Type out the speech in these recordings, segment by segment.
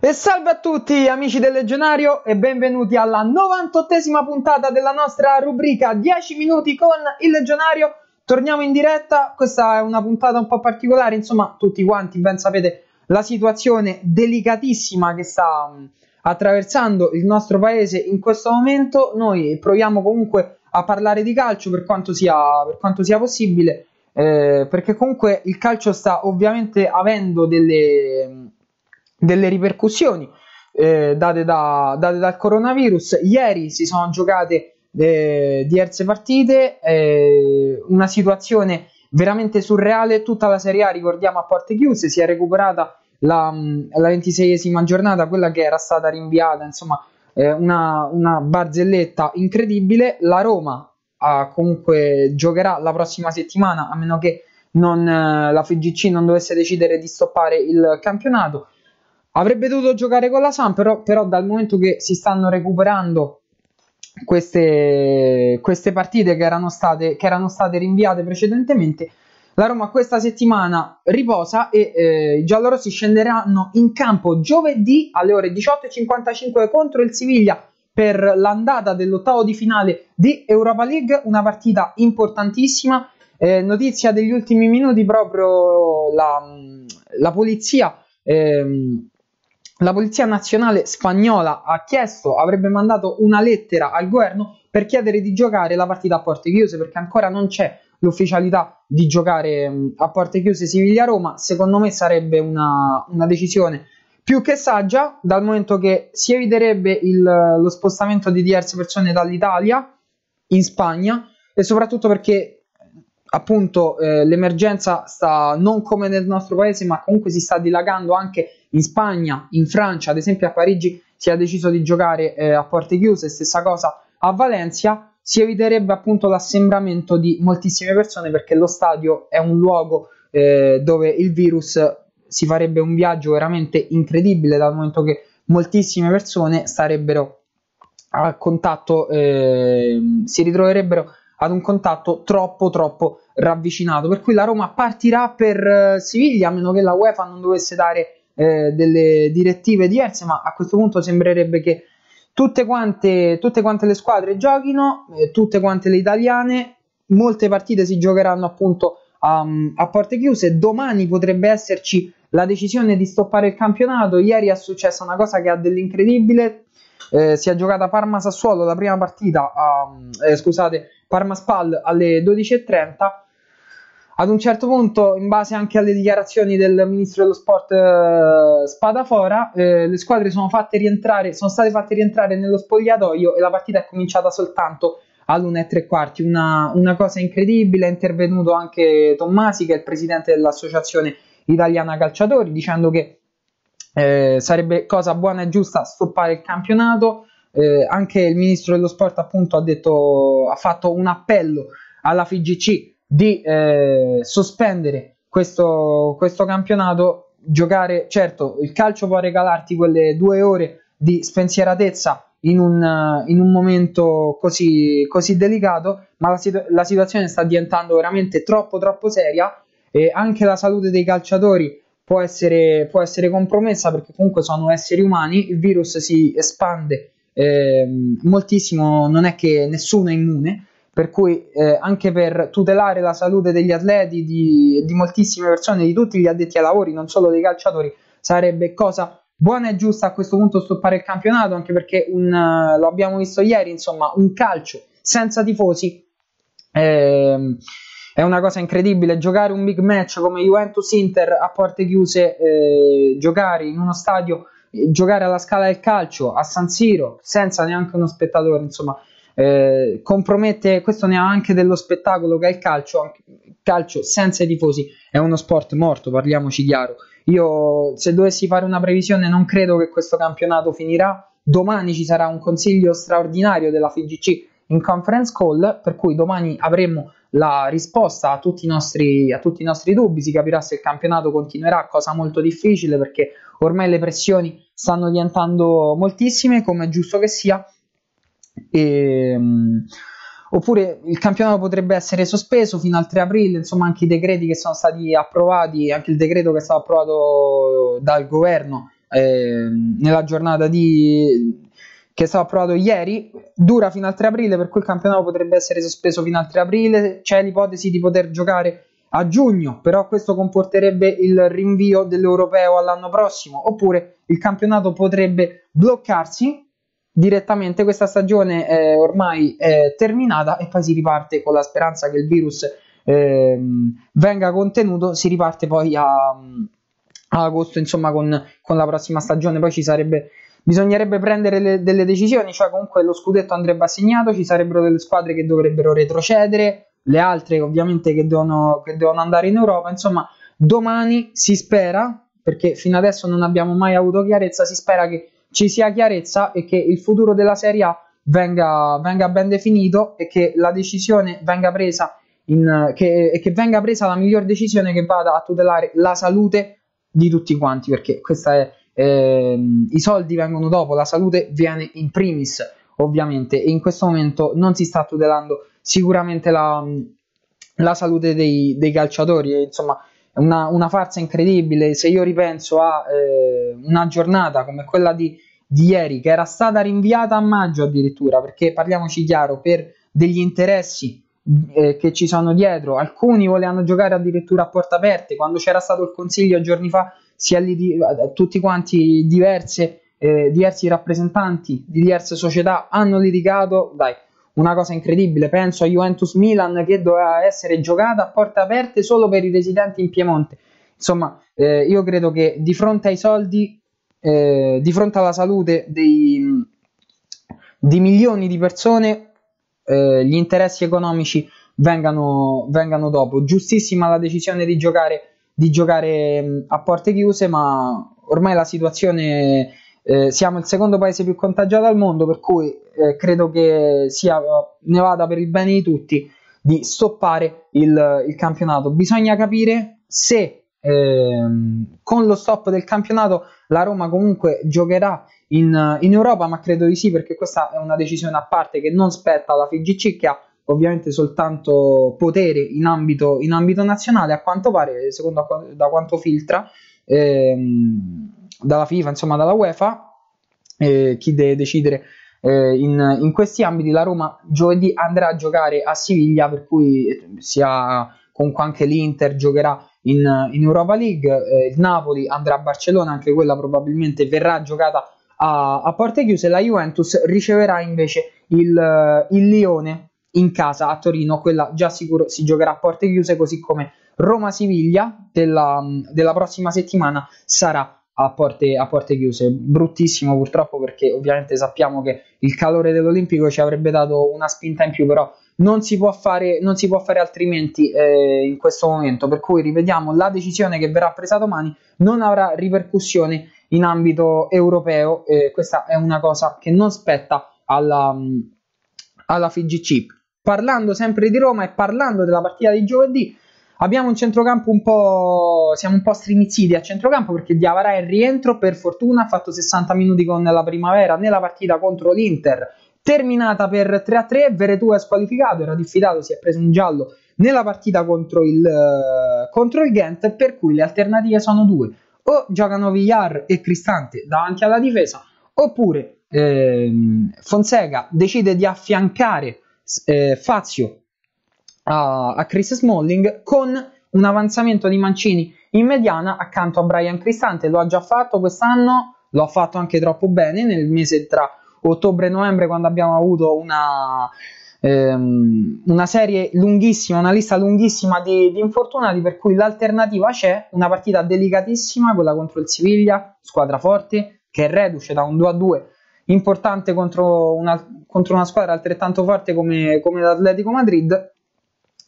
E salve a tutti amici del Legionario e benvenuti alla 98esima puntata della nostra rubrica 10 minuti con il Legionario. Torniamo in diretta, questa è una puntata un po' particolare, insomma tutti quanti ben sapete la situazione delicatissima che sta mm, attraversando il nostro paese in questo momento. Noi proviamo comunque a parlare di calcio per quanto sia, per quanto sia possibile, eh, perché comunque il calcio sta ovviamente avendo delle delle ripercussioni eh, date, da, date, dal coronavirus. Ieri si sono giocate eh, diverse partite, eh, una situazione veramente surreale, tutta la Serie A, ricordiamo, a porte chiuse, si è recuperata la, la 26esima giornata, quella che era stata rinviata, insomma eh, una, una barzelletta incredibile. La Roma ah, comunque giocherà la prossima settimana, a meno che non, eh, la FGC non dovesse decidere di stoppare il campionato. Avrebbe dovuto giocare con la Samp, però, però dal momento che si stanno recuperando queste, queste partite che erano, state, che erano, state, rinviate precedentemente, la Roma questa settimana riposa e eh, i giallorossi scenderanno in campo giovedì alle ore 18.55 contro il Siviglia per l'andata dell'ottavo di finale di Europa League, una partita importantissima. Eh, notizia degli ultimi minuti proprio la, la polizia ehm, la Polizia Nazionale spagnola ha chiesto, avrebbe mandato una lettera al governo per chiedere di giocare la partita a porte chiuse perché ancora non c'è l'ufficialità di giocare mm, a porte chiuse Siviglia-Roma. Secondo me sarebbe una, una decisione più che saggia dal momento che si eviterebbe il, lo spostamento di diverse persone dall'Italia in Spagna e soprattutto perché appunto eh, l'emergenza sta non come nel nostro paese ma comunque si sta dilagando anche in Spagna, in Francia, ad esempio a Parigi si è deciso di giocare eh, a porte chiuse, stessa cosa a Valencia, si eviterebbe appunto l'assembramento di moltissime persone perché lo stadio è un luogo eh, dove il virus si farebbe un viaggio veramente incredibile dal momento che moltissime persone starebbero a contatto, eh, si ritroverebbero ad un contatto troppo troppo ravvicinato. Per cui la Roma partirà per eh, Siviglia a meno che la UEFA non dovesse dare eh, delle direttive diverse, ma a questo punto sembrerebbe che tutte quante, tutte quante le squadre giochino, eh, tutte quante le italiane, molte partite si giocheranno appunto a, um, a porte chiuse, domani potrebbe esserci la decisione di stoppare il campionato, ieri è successa una cosa che ha dell'incredibile, eh, si è giocata Parma Sassuolo la prima partita, a, eh, scusate, Parma Spal alle 12.30 ad un certo punto, in base anche alle dichiarazioni del ministro dello sport eh, Spadafora, eh, le squadre sono, rientrare, sono, state fatte rientrare nello spogliatoio e la partita è cominciata soltanto all'una e tre quarti. Una, una cosa incredibile, è intervenuto anche Tommasi, che è il presidente dell'associazione italiana calciatori, dicendo che eh, sarebbe cosa buona e giusta stoppare il campionato. Eh, anche il ministro dello sport appunto ha, detto, ha fatto un appello alla FIGC di eh, sospendere questo, questo campionato, giocare, certo, il calcio può regalarti quelle due ore di spensieratezza in un, eh, in un momento così, così delicato, ma la, situ- la situazione sta diventando veramente troppo troppo seria e anche la salute dei calciatori può essere, può essere compromessa perché comunque sono esseri umani, il virus si espande eh, moltissimo, non è che nessuno è immune per cui eh, anche per tutelare la salute degli atleti, di, di moltissime persone, di tutti gli addetti ai lavori, non solo dei calciatori, sarebbe cosa buona e giusta a questo punto stoppare il campionato, anche perché un, lo abbiamo visto ieri, insomma, un calcio senza tifosi eh, è una cosa incredibile. Giocare un big match come Juventus-Inter a porte chiuse, eh, giocare in uno stadio, giocare alla scala del calcio a San Siro senza neanche uno spettatore, insomma eh, compromette, questo ne ha anche dello spettacolo che è il calcio, anche, calcio senza i tifosi è uno sport morto, parliamoci chiaro. Io se dovessi fare una previsione non credo che questo campionato finirà, domani ci sarà un consiglio straordinario della FIGC in conference call, per cui domani avremo la risposta a tutti, nostri, a tutti, i nostri, dubbi, si capirà se il campionato continuerà, cosa molto difficile perché ormai le pressioni stanno diventando moltissime, come è giusto che sia, e, ehm, oppure il campionato potrebbe essere sospeso fino al 3 aprile, insomma anche i decreti che sono stati approvati, anche il decreto che è stato approvato dal governo eh, nella giornata di che è stato approvato ieri, dura fino al 3 aprile, per cui il campionato potrebbe essere sospeso fino al 3 aprile, c'è l'ipotesi di poter giocare a giugno, però questo comporterebbe il rinvio dell'europeo all'anno prossimo, oppure il campionato potrebbe bloccarsi direttamente questa stagione è eh, ormai è terminata e poi si riparte con la speranza che il virus ehm, venga contenuto, si riparte poi a, a agosto insomma con, con, la prossima stagione, poi ci sarebbe bisognerebbe prendere le, delle decisioni, cioè comunque lo scudetto andrebbe assegnato, ci sarebbero delle squadre che dovrebbero retrocedere, le altre ovviamente che devono, che devono andare in Europa, insomma domani si spera, perché fino adesso non abbiamo mai avuto chiarezza, si spera che ci sia chiarezza e che il futuro della Serie A venga, venga ben definito e che la decisione venga presa in, che, che venga presa la miglior decisione che vada a tutelare la salute di tutti quanti, perché questa è, eh, i soldi vengono dopo, la salute viene in primis, ovviamente, e in questo momento non si sta tutelando sicuramente la, la salute dei, dei calciatori, insomma una, una, farsa incredibile, se io ripenso a eh, una giornata come quella di di ieri, che era stata rinviata a maggio addirittura, perché parliamoci chiaro, per degli interessi eh, che ci sono dietro, alcuni volevano giocare addirittura a porte aperte, quando c'era stato il consiglio giorni fa, si è liti- eh, tutti quanti diverse, eh, diversi rappresentanti di diverse società hanno litigato, dai, una cosa incredibile, penso a Juventus Milan che doveva essere giocata a porte aperte solo per i residenti in Piemonte. Insomma, eh, io credo che di fronte ai soldi eh, di fronte alla salute dei, di milioni di persone eh, gli interessi economici vengano, vengano, dopo. Giustissima la decisione di giocare, di giocare a porte chiuse, ma ormai la situazione... Eh, siamo il secondo paese più contagiato al mondo, per cui eh, credo che sia, ne vada per il bene di tutti di stoppare il, il campionato. Bisogna capire se eh, con lo stop del campionato la Roma comunque giocherà in, in, Europa, ma credo di sì perché questa è una decisione a parte che non spetta alla FIGC che ha ovviamente soltanto potere in ambito, in ambito nazionale, a quanto pare, secondo da quanto filtra ehm, dalla FIFA, insomma dalla UEFA, eh, chi deve decidere eh, in, in questi ambiti. La Roma giovedì andrà a giocare a Siviglia, per cui sia comunque anche l'Inter giocherà in, in Europa League. Eh, il Napoli andrà a Barcellona, anche quella probabilmente verrà giocata a, a porte chiuse. La Juventus riceverà invece il, eh, il Lione in casa a Torino, quella già sicuro si giocherà a porte chiuse, così come Roma-Siviglia della, mm, della prossima settimana sarà a porte, a porte, chiuse. Bruttissimo purtroppo perché ovviamente sappiamo che il calore dell'Olimpico ci avrebbe dato una spinta in più, però non si può fare, si può fare altrimenti eh, in questo momento, per cui rivediamo la decisione che verrà presa domani non avrà ripercussioni in ambito europeo, eh, questa è una cosa che non spetta alla, mm, alla FIGC. Parlando sempre di Roma e parlando della partita di giovedì, Abbiamo un centrocampo un po'. Siamo un po' strimizziti a centrocampo perché Diavara è in rientro. Per fortuna ha fatto 60 minuti con la primavera nella partita contro l'Inter terminata per 3 a 3. Veretù è squalificato, era diffidato, si è preso un giallo nella partita contro il, eh, contro il Ghent. Per cui le alternative sono due: o giocano Villar e Cristante davanti alla difesa, oppure ehm, Fonseca decide di affiancare eh, Fazio a, a Chris Smalling con un avanzamento di Mancini in mediana accanto a Brian Cristante. Lo ha già fatto quest'anno, lo ha fatto anche troppo bene nel mese tra ottobre-novembre quando abbiamo avuto una, ehm, una serie lunghissima, una lista lunghissima di, di, infortunati per cui l'alternativa c'è, una partita delicatissima, quella contro il Siviglia, squadra forte, che è reduce da un 2-2 importante contro una, contro una squadra altrettanto forte come, come l'Atletico Madrid,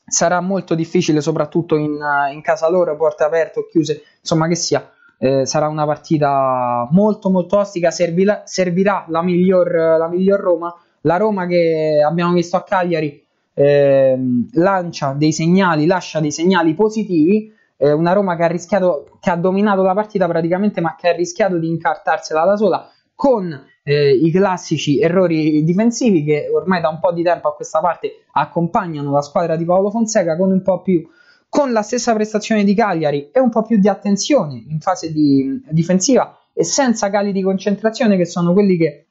sarà molto difficile, soprattutto in, in, casa loro, porte aperte o chiuse, insomma che sia, eh, sarà una partita molto molto ostica, servirà, servirà la, miglior, la miglior Roma, la Roma che abbiamo visto a Cagliari eh, lancia dei segnali, lascia dei segnali positivi, eh, una Roma che ha, rischiato, che ha dominato la partita praticamente ma che ha rischiato di incartarsela da sola con eh, i classici errori difensivi che ormai da un po' di tempo a questa parte accompagnano la squadra di Paolo Fonseca con un po' più con la stessa prestazione di Cagliari e un po' più di attenzione in fase di, difensiva e senza cali di concentrazione che sono quelli che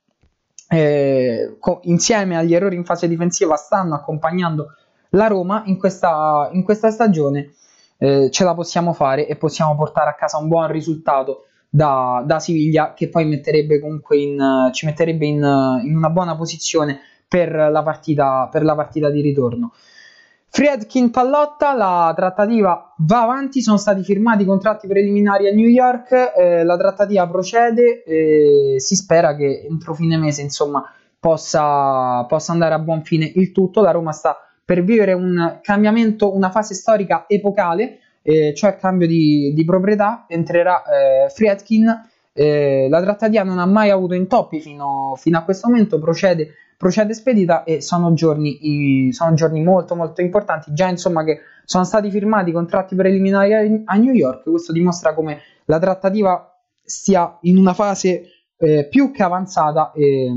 eh, co- insieme agli errori in fase difensiva stanno accompagnando la Roma in questa, in questa stagione eh, ce la possiamo fare e possiamo portare a casa un buon risultato da, da Siviglia che poi metterebbe comunque in, ci metterebbe in, in una buona posizione per la partita, per la partita di ritorno. Friedkin Pallotta, la trattativa va avanti, sono stati firmati i contratti preliminari a New York, eh, la trattativa procede e eh, si spera che entro fine mese insomma, possa, possa andare a buon fine il tutto. La Roma sta per vivere un cambiamento, una fase storica epocale, eh, cioè cambio di, di proprietà, entrerà eh, Friedkin. Eh, la trattativa non ha mai avuto intoppi fino, fino a questo momento, procede procede spedita e sono giorni, sono giorni molto molto importanti, già insomma che sono stati firmati i contratti preliminari a New York, questo dimostra come la trattativa stia in una fase eh, più che avanzata, eh,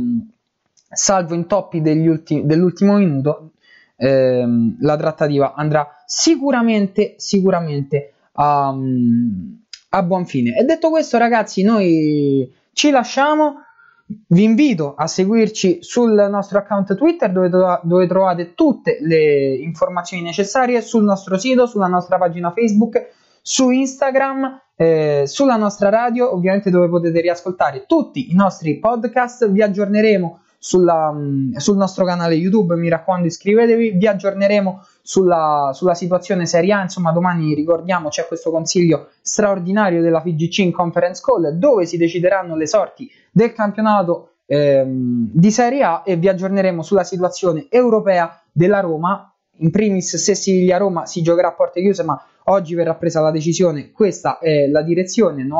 salvo intoppi ulti- dell'ultimo minuto, eh, la trattativa andrà sicuramente, sicuramente a, ehm, a buon fine. E detto questo ragazzi, noi ci lasciamo vi invito a seguirci sul nostro account Twitter dove, dove, trovate tutte le informazioni necessarie sul nostro sito, sulla nostra pagina Facebook, su Instagram, eh, sulla nostra radio, ovviamente dove potete riascoltare tutti i nostri podcast. Vi aggiorneremo sulla, mm, sul nostro canale YouTube. Mi raccomando, iscrivetevi, vi aggiorneremo sulla, sulla situazione Serie A. Insomma, domani ricordiamo c'è questo consiglio straordinario della FGC in conference call dove si decideranno le sorti del campionato ehm, di Serie A e vi aggiorneremo sulla situazione europea della Roma. In primis, se Siviglia-Roma si giocherà a porte chiuse, ma oggi verrà presa la decisione. Questa è la direzione: il 90%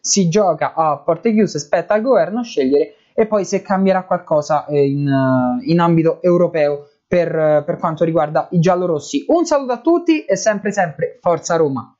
si gioca a porte chiuse, spetta al governo scegliere e poi se cambierà qualcosa eh, in, eh, in ambito europeo per, eh, per quanto riguarda i giallorossi. Un saluto a tutti e sempre sempre Forza Roma!